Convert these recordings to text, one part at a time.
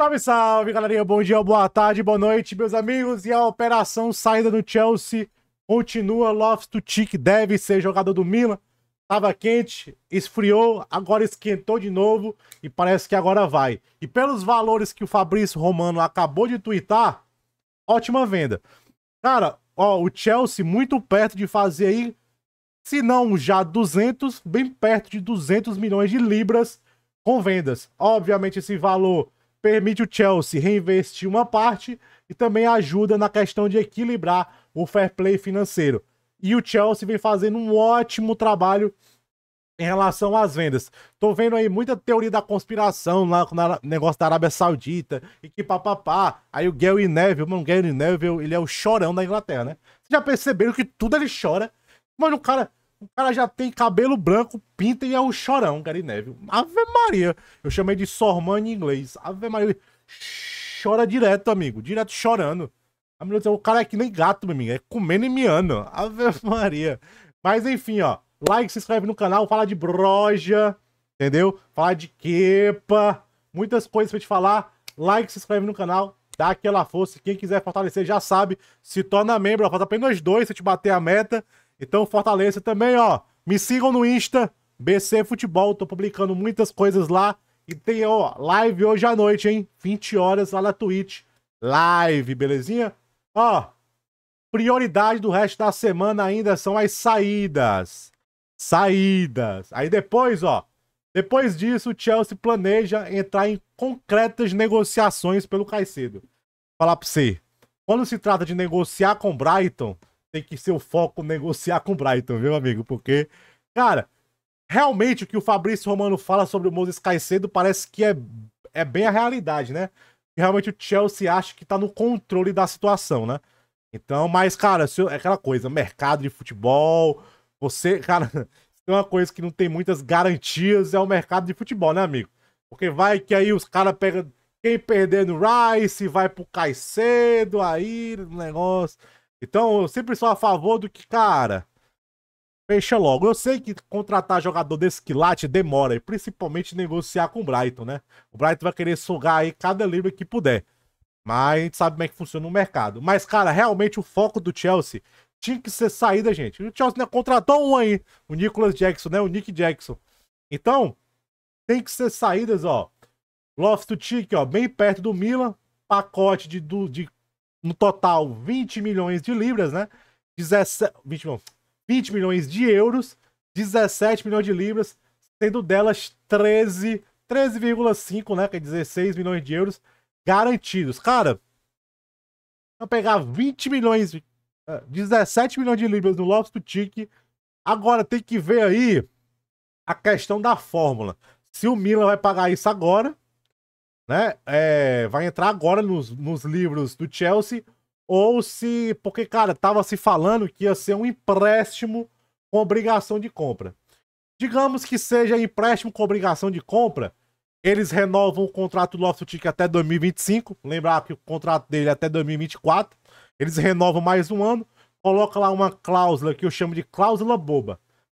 Salve, salve, galerinha. Bom dia, boa tarde, boa noite, meus amigos. E a operação saída do Chelsea continua. Loftus-Cheek deve ser jogador do Milan. Tava quente, esfriou, agora esquentou de novo e parece que agora vai. E pelos valores que o Fabrício Romano acabou de twittar, ótima venda. Cara, ó, o Chelsea muito perto de fazer aí, se não já 200, bem perto de 200 milhões de libras com vendas. Obviamente esse valor permite o Chelsea reinvestir uma parte e também ajuda na questão de equilibrar o fair play financeiro. E o Chelsea vem fazendo um ótimo trabalho em relação às vendas. Tô vendo aí muita teoria da conspiração lá no negócio da Arábia Saudita e que papapá. Aí o Gary Neville, mano, o Gary Neville, ele é o chorão da Inglaterra, né? Vocês já perceberam que tudo ele chora? Mano, o cara, o cara já tem cabelo branco, pinta e é o chorão, Gary Neville. Ave Maria. Eu chamei de Sorman em inglês. Ave Maria. Chora direto, amigo. Direto chorando. A mulher o cara é que nem gato, meu amigo. É comendo e miando. Ave Maria. Mas enfim, ó. Like, se inscreve no canal. Fala de broja. Entendeu? Fala de quepa. Muitas coisas pra te falar. Like, se inscreve no canal dá aquela força. Quem quiser fortalecer já sabe, se torna membro. Falta apenas dois se te bater a meta. Então, Fortaleza também, ó. Me sigam no Insta, BC Futebol. Tô publicando muitas coisas lá. E tem, ó, live hoje à noite, hein? 20 horas lá na Twitch. Live, belezinha? Ó, prioridade do resto da semana ainda são as saídas. Saídas. Aí depois, ó. Depois disso, o Chelsea planeja entrar em concretas negociações pelo Caicedo. Falar pra você. Quando se trata de negociar com Brighton, tem que ser o foco negociar com o Brighton, viu, amigo? Porque, cara, realmente o que o Fabrício Romano fala sobre o Moses Caicedo parece que é, é bem a realidade, né? Realmente o Chelsea acha que tá no controle da situação, né? Então, mas, cara, se, é aquela coisa, mercado de futebol, você, cara, tem uma coisa que não tem muitas garantias é o mercado de futebol, né, amigo? Porque vai que aí os caras pegam quem perder no Rice, vai pro Caicedo, aí, negócio. Então eu sempre sou a favor do que, cara, fecha logo. Eu sei que contratar jogador desse quilate demora, e principalmente negociar com o Brighton, né? O Brighton vai querer sugar aí cada livro que puder. Mas a gente sabe como é que funciona o mercado. Mas, cara, realmente o foco do Chelsea tinha que ser saída, gente. O Chelsea ainda né, contratou um aí, o Nicholas Jackson, né? O Nick Jackson. Então, tem que ser saídas, ó. Loftus Cheek, ó, bem perto do Milan. Pacote de, de no total 20 milhões de libras, né? 17, 20, não, 20 milhões de euros, 17 milhões de libras, sendo delas 13, 13,5, né? Que é 16 milhões de euros garantidos. Cara, eu pegar 20 milhões, 17 é, milhões de libras no Lopes do Tique, agora tem que ver aí a questão da fórmula. Se o Milan vai pagar isso agora, né, é, vai entrar agora nos, nos livros do Chelsea ou se. Porque, cara, tava se falando que ia ser um empréstimo com obrigação de compra. Digamos que seja empréstimo com obrigação de compra, eles renovam o contrato do Loftus-Cheek até 2025. Lembrar que o contrato dele é até 2024. Eles renovam mais um ano, coloca lá uma cláusula que eu chamo de cláusula boba.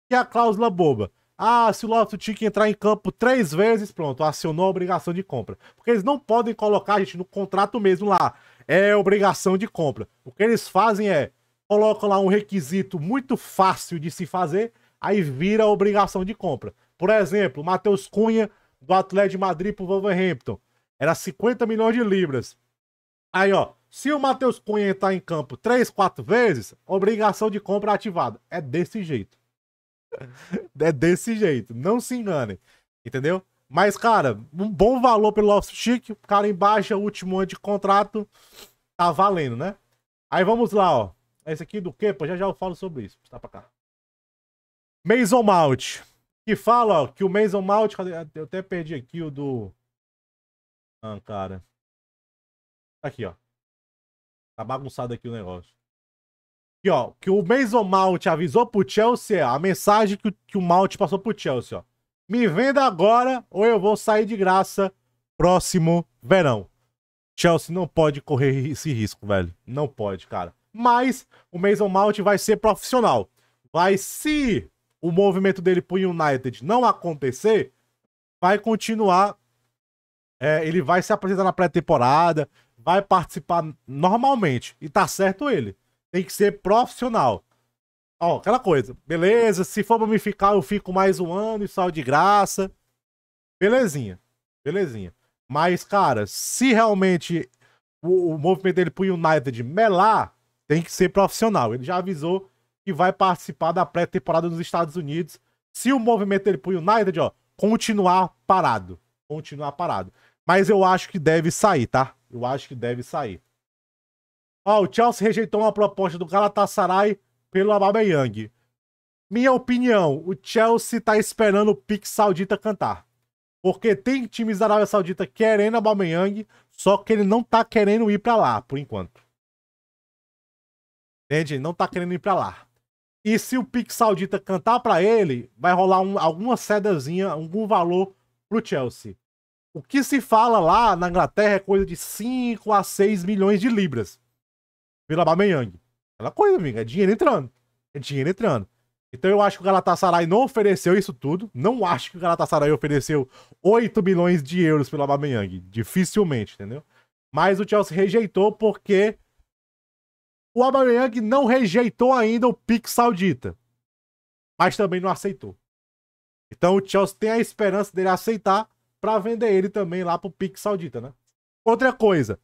E é a cláusula boba ah, se o tinha que entrar em campo três vezes, pronto, acionou a obrigação de compra. Porque eles não podem colocar, gente, no contrato mesmo lá. É obrigação de compra. O que eles fazem é, colocam lá um requisito muito fácil de se fazer, aí vira obrigação de compra. Por exemplo, Matheus Cunha, do Atlético de Madrid pro Wolverhampton. Era 50 milhões de libras. Aí, ó, se o Matheus Cunha entrar em campo três, quatro vezes, obrigação de compra ativada. É desse jeito é desse jeito, não se enganem, entendeu? Mas, cara, um bom valor pelo off o cara em baixa, último ano de contrato, tá valendo, né? Aí vamos lá, ó. Esse aqui do Kepa, já já eu falo sobre isso. Tá pra cá. Mason Mount. Que fala, ó, que o Mason Mount... Ah, eu até perdi aqui o do... Ah, cara. Tá aqui, ó. Tá bagunçado aqui o negócio. E, ó, que o Mason Mount avisou pro Chelsea, a mensagem que, que o Mount passou pro Chelsea, ó. Me venda agora ou eu vou sair de graça próximo verão. Chelsea não pode correr esse risco, velho. Não pode, cara. Mas o Mason Mount vai ser profissional. Vai se o movimento dele pro United não acontecer, vai continuar. É, ele vai se apresentar na pré-temporada, vai participar normalmente. E tá certo ele tem que ser profissional. Ó, aquela coisa. Beleza, se for pra me ficar, eu fico mais um ano e saio de graça. Belezinha. Belezinha. Mas, cara, se realmente o, o movimento dele pro United melar, tem que ser profissional. Ele já avisou que vai participar da pré-temporada nos Estados Unidos. Se o movimento dele pro United, ó, continuar parado. Continuar parado. Mas eu acho que deve sair, tá? Eu acho que deve sair o Chelsea rejeitou uma proposta do Galatasaray pelo Aubameyang. Minha opinião, o Chelsea tá esperando o pique saudita cantar. Porque tem times da Arábia Saudita querendo Aubameyang, só que ele não tá querendo ir para lá, por enquanto. Entende? Não tá querendo ir para lá. E se o pique saudita cantar para ele, vai rolar um, alguma sedazinha, algum valor pro Chelsea. O que se fala lá na Inglaterra é coisa de 5 a 6 milhões de libras pelo Abameyang. Aquela coisa, amigo. É dinheiro entrando. É dinheiro entrando. Então eu acho que o Galatasaray não ofereceu isso tudo. Não acho que o Galatasaray ofereceu 8 milhões de euros pelo Abameyang, Dificilmente, entendeu? Mas o Chelsea rejeitou porque o Abameyang não rejeitou ainda o pique saudita. Mas também não aceitou. Então o Chelsea tem a esperança dele aceitar para vender ele também lá pro pique saudita, né? Outra coisa,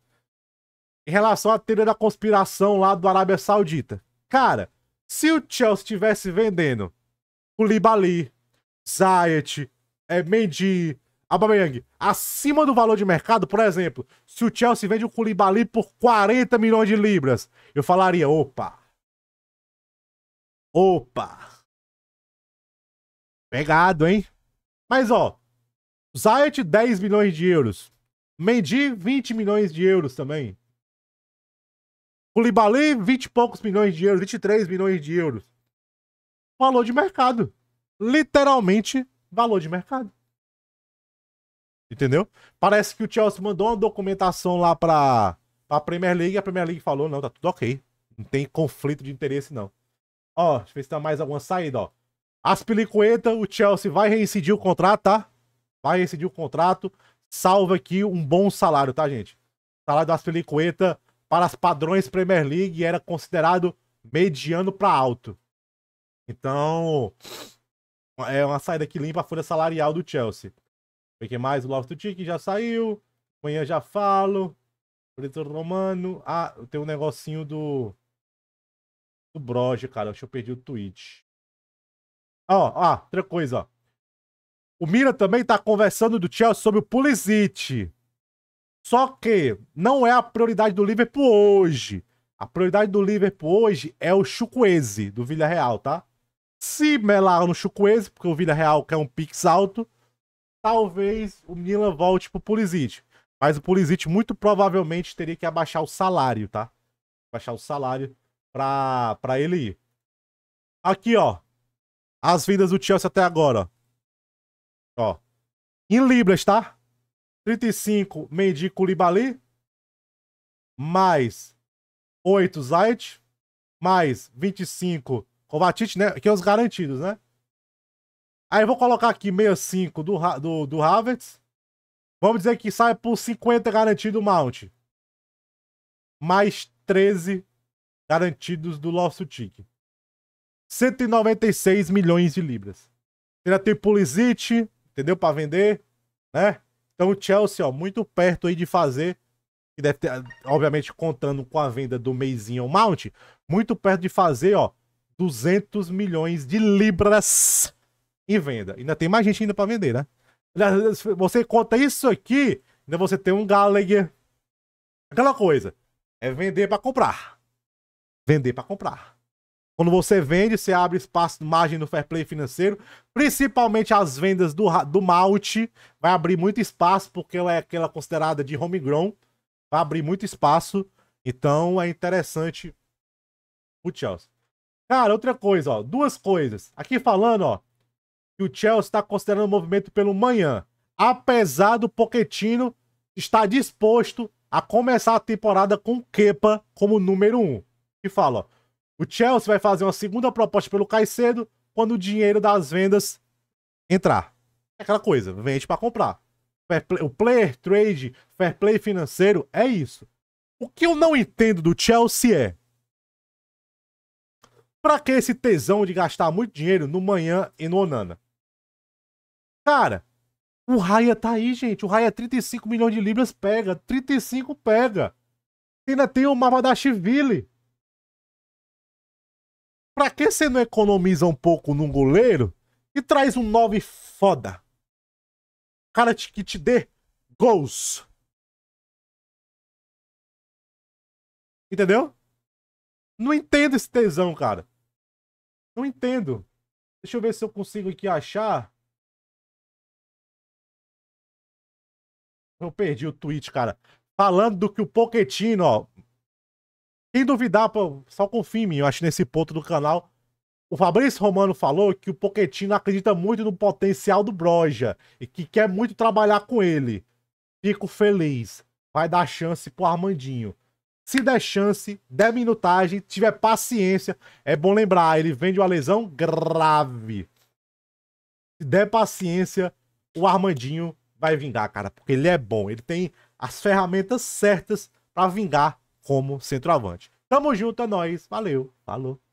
em relação à teoria da conspiração lá do Arábia Saudita. Cara, se o Chelsea estivesse vendendo o Libali, Zayet, é, Mendy, Aubameyang, acima do valor de mercado, por exemplo, se o Chelsea vende o Koulibaly por 40 milhões de libras, eu falaria, opa. Opa. Pegado, hein? Mas ó, Zayet 10 milhões de euros, Mendy 20 milhões de euros também. Koulibaly, 20 e poucos milhões de euros, 23 milhões de euros. Valor de mercado. Literalmente, valor de mercado. Entendeu? Parece que o Chelsea mandou uma documentação lá pra, a Premier League. e A Premier League falou: não, tá tudo ok. Não tem conflito de interesse, não. Ó, deixa eu ver se tem mais alguma saída, ó. As Pelicueta, o Chelsea vai reincidir o contrato, tá? Vai reincidir o contrato. Salva aqui um bom salário, tá, gente? Salário do Aspelicueta para os padrões Premier League era considerado mediano para alto. Então, é uma saída que limpa a folha salarial do Chelsea. O que mais? O Loftus-Cheek já saiu. Amanhã já falo. Preto Romano. Ah, tem um negocinho do... Do Broge, cara. Deixa eu perdi o tweet. Ó, outra coisa, ó. O Mira também tá conversando do Chelsea sobre o Pulisic. Só que não é a prioridade do Liverpool hoje. A prioridade do Liverpool hoje é o Chukwueze, do Villarreal, tá? Se melar no Chukwueze, porque o Villarreal quer um pix alto, talvez o Milan volte pro Pulisic. Mas o Pulisic muito provavelmente teria que abaixar o salário, tá? Abaixar o salário pra, pra ele ir. Aqui, ó. As vendas do Chelsea até agora. Ó. Em libras, tá? 35, Mendy Koulibaly. Mais 8, Zayt. Mais 25, Kovacic, né? Que é os garantidos, né? Aí eu vou colocar aqui 65 do, do, do Havertz. Vamos dizer que sai por 50 garantido o Mount. Mais 13 garantidos do Lost Tick. 196 milhões de libras. Ainda tem Pulisic, entendeu? Para vender, né? Então o Chelsea, ó, muito perto aí de fazer, deve ter, obviamente, contando com a venda do Meizinho Mount, muito perto de fazer, ó, 200 milhões de libras em venda. Ainda tem mais gente ainda para vender, né? Você conta isso aqui, ainda você tem um Gallagher. Aquela coisa. É vender para comprar. Vender para comprar. Quando você vende, você abre espaço, margem no fair play financeiro. Principalmente as vendas do, do malte. Vai abrir muito espaço, porque ela é aquela considerada de homegrown. Vai abrir muito espaço. Então é interessante o Chelsea. Cara, outra coisa, ó. Duas coisas. Aqui falando, ó. Que o Chelsea está considerando o movimento pelo manhã. Apesar do Poquetino estar disposto a começar a temporada com Kepa como número um. Que fala, ó. O Chelsea vai fazer uma segunda proposta pelo Caicedo quando o dinheiro das vendas entrar. É aquela coisa, vende para comprar. Play, o player trade, fair play financeiro, é isso. O que eu não entendo do Chelsea é pra que esse tesão de gastar muito dinheiro no manhã e no Onana? Cara, o Raya tá aí, gente. O Raya 35 é milhões de libras pega. 35 pega. Ainda tem o mapa da Pra que você não economiza um pouco num goleiro e traz um 9 foda? Cara que te dê gols. Entendeu? Não entendo esse tesão, cara. Não entendo. Deixa eu ver se eu consigo aqui achar. Eu perdi o tweet, cara. Falando do que o Poquetino, ó. Quem duvidar, pô, só confia em mim, eu acho, nesse ponto do canal. O Fabrício Romano falou que o Poquetino acredita muito no potencial do Broja e que quer muito trabalhar com ele. Fico feliz. Vai dar chance pro Armandinho. Se der chance, der minutagem, tiver paciência, é bom lembrar, ele vem de uma lesão grave. Se der paciência, o Armandinho vai vingar, cara, porque ele é bom. Ele tem as ferramentas certas para vingar como centroavante. Tamo junto, é nóis. Valeu. Falou.